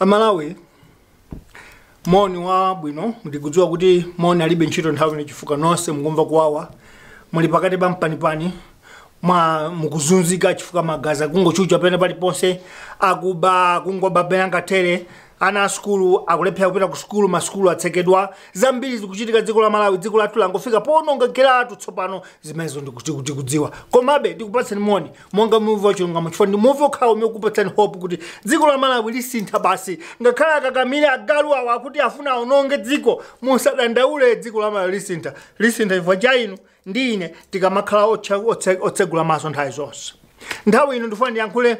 amalawi moni wabwino ndikudziwa kuti moni alibe ntchito nthawi chifukwa nonse mukumva kuwawa muli pakati pa mpanipani mwa mukuzunzika chifukwa magazi akungochucha pene paliponse akuba akungwaba pene angathere ana asikulu akulephera kupita ku skulu maskulu atsekedwa zambiri zikuchitika dziko la malawi dziko lathu langofika powononga geratu tsopano zimenezo ndikudziwa komabe ndikupatsani moni monga muvi wa chilungamo chifukwa ndi muvi okhawo umene ukupatsani hope kuti dziko la malawi lisintha basi ngakhale akakamire agalu awo akuti afuna aononge dziko musadandaule dziko la malawi lisintha lisintha chifukwa cha inu ndi ine tikamakhala otsegula maso nthawi zonse nthawi ino ndifuna ndiyankhule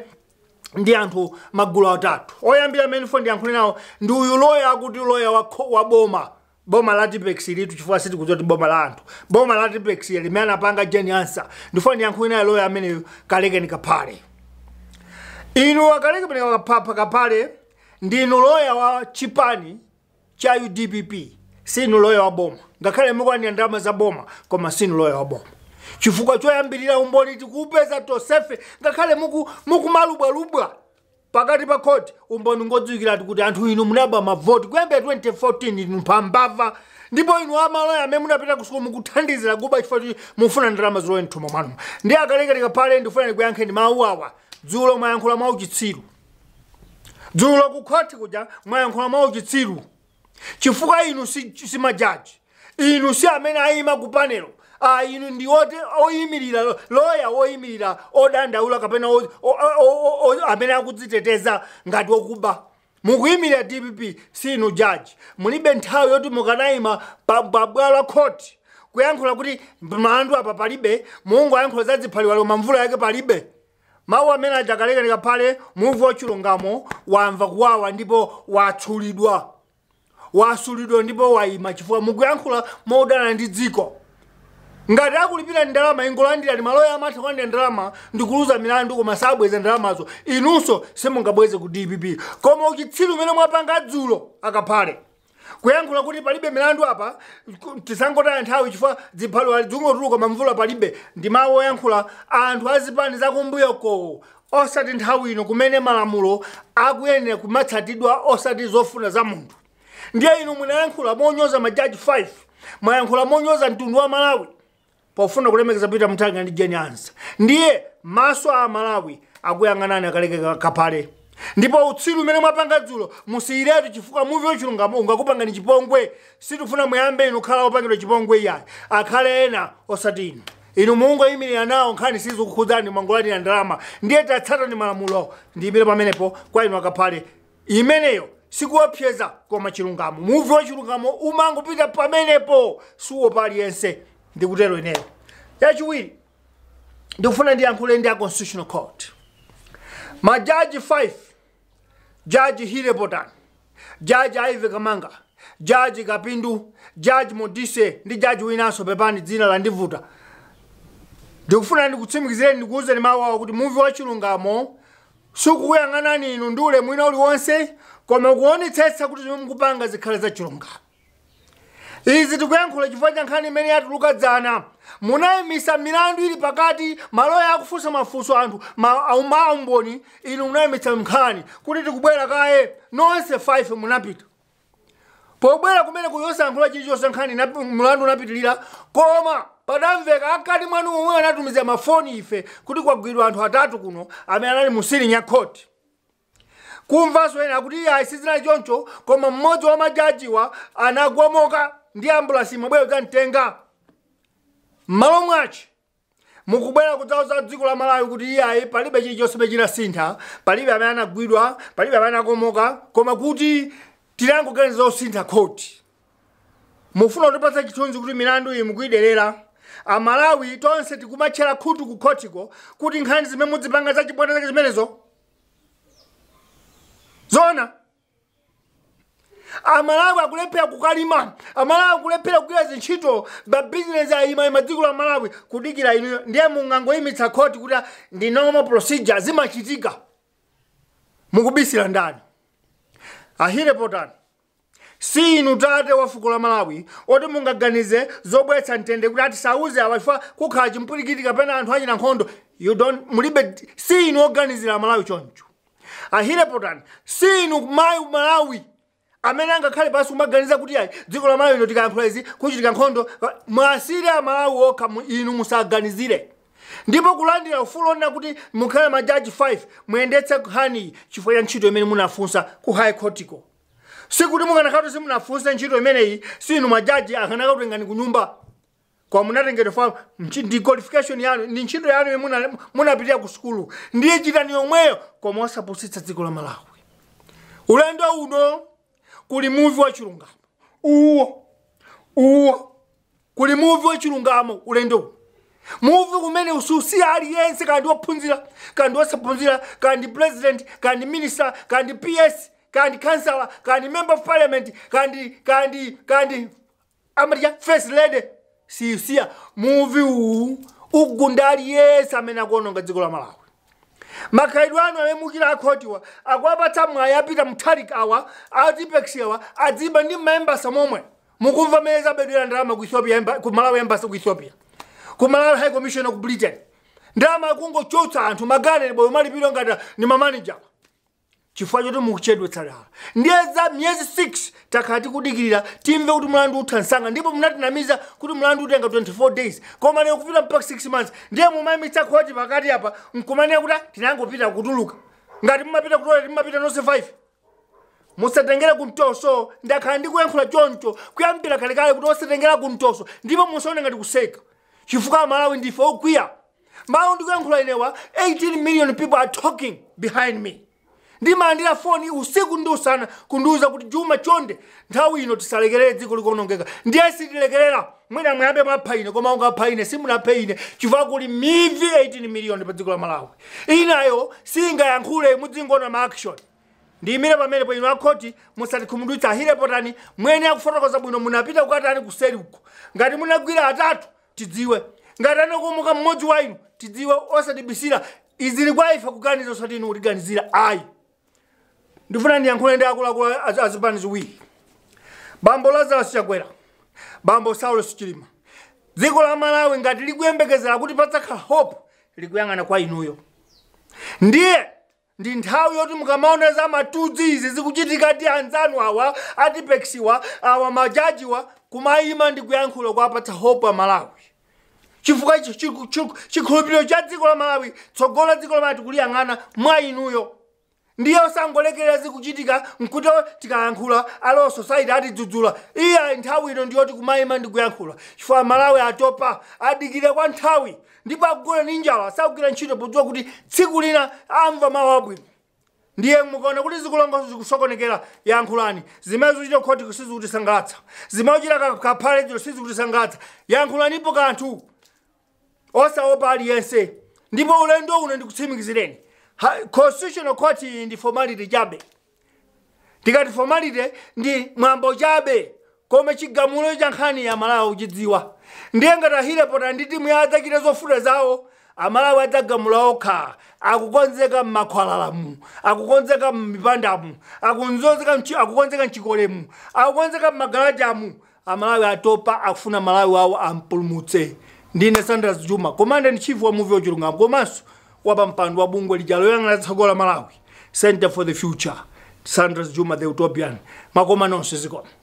ndi anthu magulu atatu oyambira amene fo ndiyankhule nawo ndi uyu loya akuti loya wa boma boma la tipex litu chifukwa sitikuti boma la anthu boma la tipex limene apanga jeni ansa ndifuna ndiyankhule nayo loya ameneyo kalekeni kaphale inu akaleke pene kaphale ndinu loya wa chipani cha udpp sinu loya wa boma ngakhale mukwani ndalama za boma koma sinu loya wa boma chifukwa choyambirira umboni tikuupeza tosefe ngakhale mukumalubwalubwa muku pakati pa koti umboni ngodziwikira tikuti anthu inu munaba mavoti kuyambira 2014 inu pambava ndipo inu amaloya amene munapita kusuku mukuthandizira kuba chifukwa choti mufuna ndalama zilowe mthumo mwanu ndi akalekaleka pale ndifunani kuyankhe ndi mawu awa dzulo mwayankhula mwauchitsiru dzulo kukhoti kuja mwayankhula mwauchitsiru chifukwa inu si, si majaji inu si amene ayima kupanelo inu ndi oyimirira loya woyimirira odandaula kapena amene akudziteteza ngati okuba mukuyimirira dpp sinu judge mulibe nthawi yoti mukadayima pabwabwa la court kuyankhula kuti mlandu apa palibe mungu ayankhula za ziphaliwalo mamvula yake palibe mawu amene ajakalekenika phale muvu ochulungamo wamva kuwawa ndipo watsulidwa wasulidwa ndipo waima chifukwa mukuyankhula modana ndi dziko ngati akulipira ndalama ingolandi ali maloya amatha kulandira ndalama ndikuluza milandu koma sabweza ndalamazo inunso simungabweze ku dpp koma uchitsiru umene mwapanga adzulo akaphale kuyankhula kuti palibe milandu apa tisangotaya nthawi chifukwa ziphalo alizingotuluka mamvula palibe ndi mawu oyankhula anthu azipani zakumbuyo kowo osati nthawi ino kumene malamulo akuyenera kumatsatidwa osati zofuna za munthu ndiye ino munayankhula monyoza majaji 5 mwayankhula monyoza mtundu wa malawi pofuna kulemekeza pita mthanga ndi genyansa ndiye maso a malawi akuyang'anani akaleke kaphale ndipo utsiru umene mwapanga dzulo musiyiretu chifukwa muvi wachilungamo ungakupangani chipongwe situfuna muyambe inu kukhala wopangidwa chipongwe iyayi akhale ena osati inu inu muungoyimirira nawo nkhani sizikukhudzani mwangolatira ndalama ndiye tatsatani malamulo ndiyimire pamenepo kwa inu akaphale imeneyo sikuwapyeza koma chilungamo muvi wachilungamo umangopita pamenepo suwopa aliyense ndikutero inene chachiwiri ndikufuna ndiyankhule ndi a constitutional court majaji 5 jaji hirebotan jaji aive kamanga jaji kapindu jaji modise ndi jaji winanso pepani dzina la ndivuta ndikufuna ndikutsimikizireni ndikuwuzeni mawu awo kuti muvi wachilungamo sikukuyang'anani inu ndi ulemu ina uliwonse koma kuwonetsetsa kuti zimwe mukupanga zikhale zachilungamo izi tikuyankhula chifukwa nkhani imene yatulukadzana munayimisa milandu ili pakati maloya akufunsa mafunso anthu aumboni inu munayimitsa mnkhani kuti tikubwera kaye nonse 5 munapita pobwera kumene kuyosankhula chilichonse nkhani mulandu unapitilira koma padamveka akati mwanu omwe anatumiza mafoni ife kuti kwagwidwa anthu atatu kuno amene anali musilinya khoti kumvanso ena akuti iya isizinali choncho koma mmodzi wa majajiwa anagwamoka ndi ambulansi imabwera kudzamtenga m'malo mwachi mukubwera kudzauza dziko la malawi kuti iyayi palibe chilichonse chinasintha palibe amene anagwidwa palibe amene anakomoka koma kuti tilangoganiza osintha khoti mufuna kutipatsa chithunzi kuti milandu iyi mukuyiderera amalawi tonse tikumatchera khutu ku khotiko kuti nkhani zimene mudzipanga zachibwata zake zimenezo zona amalawi akulephera kukalima amalawi akulephera kugwira zintchito babizinesi ayima imadziko la malawi kudikira inuyo ndiye mungango mungangoyimitsa khoti kuti ndi normal procedure zimachitika mukubisira ndani ahirepotani si inu tate wa fuko la malawi oti mungaganize zobweretsa mtende kuti ati sauze awachifwa kukhala chimpwitikitika kapena anthu achita nkhondo you don't mulibe si inu oganizira malawi choncho ahirepotani si inu mayi malawi amene angakhale pansi kumaganiza kuti ayi dziko la malawi lino tikayankhula izi kuchitika nkhondo mwasire amalawi okha inu musaganizire ndipo kulandira ufuloona kuti mukhale majaji 5 muyendetse nkhaniyi chifukwa cha ntchito imene munafunsa ku high courtiko sikuti mukanakhato simunafunse ntchito imeneyi sinu majaji akanakatengani ku nyumba kwa munatengedwa fa ndi qualification yanu ndi ntchito yanu imene munapitira ku sukulu ndiye chitani yomweyo koma osapusitsa dziko la malawi ulendo uno kuli muvi wachilungamo uwo uwo kuli muvi wachilungamo ulendo muvi kumene usiusiya aliyense kana ndi ophunzira kana ndi osaphunzira kana ndi president kana ndi minista kana ndi ps kana ndi councilor kana ndi member of parliament kandi kandi kandi amatiya first lady siusiya muvi uwu ugunda aliyense amene akuononga dziko la malawo anu alemukira akhotiwa akuapatsa ayapita mu tarik awa atipex awa adziba ndi mmaembasa momwe mukumva mmene zabedwera ndalama ku ethiopia ku embasa ku ethiopia kumalawi malawi high commission ku britain ndalama akungocotsa anthu magaleni boyo malipiro ngati ni mamanager chifukwa choti mukuchedwe tsalala ndiyeza miyezi 6 takhala tikudikirira timve kuti mulandu uthansanga ndipo munatinamiza kuti mulandu utenga 24 days koma ne kupita mpaka 6 months ndiye mumaimitsa koti pakati apa mkumanea kuti tinangopita ah, kutuluka ngati mumapita kutoa timapita nonse 5 musatengera kumtoso ndakhala ndikuyankhula choncho kuyambira kalekale kuti osatengera kumtoso ndipo musaone ngati kuseka chifukwa amalawi ndife okwiya mbawo ndikuyankhula inewa 18 million people are talking behind me ndimalandira foni usiku ndi usana kundiwuza kuti juma chonde nthawi ino tisalekerere dziko likuonongeka ndiye sitilekerera mwena mwyambe mapha ine koma ungapha ine simunaphe ine chifukwa kuli mivi 18 miliyoni pa dziko la malawi inayo singayankhule mudzingona maakshoni ndiyimire pamene po inu akhoti musatikhumudutsa ahirepotani mwene akufotokoza bwino munapita kukatani kuseri uku ngati munagwira atatu tidziwe ngati anakuomoka mmodzi wa inu tidziwe osatibisira izili kwa ife kuganiza osati inu utiganizira ayi ndifuna ndiyankhule ndi akuluakulu azipani ziwiri bambo lazarasi chagwera bambo saulos chilima dziko la malawi ngati likuyembekezera kuti patsakhala hope likuyang'ana kwa inuyo ndiye ndi nthawi yoti mukamaona za matudzi izi zikuchitika ti anzanu awa atipekisiwa awa majajiwa kumayima ndi kuyankhula kwapatsa hope a malawi chifukwa chikhulupiriro cha dziko la malawi tsogolo dziko la malawi tikuliyang'ana mwa inuyo ndiye osangolekelera zikuchitika nkuti tikayankhula alo society atidzudzula iye nthawi ino ndiyoti kumayima ndikuyankhula chifukwa malawi atopa adikire kwa nthawi ndipo agule ni njala sagwira ntchito podziwa kuti tsiku lina amva mawu abwino ndiye mukaona kuti zikulongozo zikusokonekera yankhulani zimene zichita kotiko sizikutisangatsa zimene uchita kaphaledzero sizikutisangatsa yankhulanipo kanthu osaopa aliyense ndipo ulendo une ndikutsimikizireni constitutional court iyi ndi formality chabe tikati formality ndi mwambo chabe koma chigamulo cha nkhani ya malawi uchidziwa ndiye ngati ahilapota ndi timu yadzachita adzachita zofuta zawo amalawi adzagamula okha akukonzeka mmakhwalalamu akukonzeka mmipandamu akukonzeka mchikolemu akukonzeka mmagalajamu amalawi atopa akufuna malawi awo ampulumutse ndine sandras juma komanda ndi chief wa muvi wachilungamo komanso wa bungwe lijalo yoyang'ana tsogolo malawi center for the future sandras juma the utopian makoma nonse zikoma